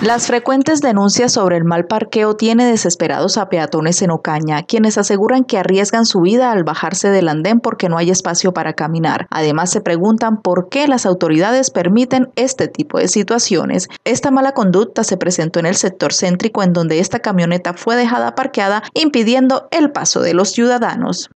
Las frecuentes denuncias sobre el mal parqueo tiene desesperados a peatones en Ocaña, quienes aseguran que arriesgan su vida al bajarse del andén porque no hay espacio para caminar. Además, se preguntan por qué las autoridades permiten este tipo de situaciones. Esta mala conducta se presentó en el sector céntrico en donde esta camioneta fue dejada parqueada impidiendo el paso de los ciudadanos.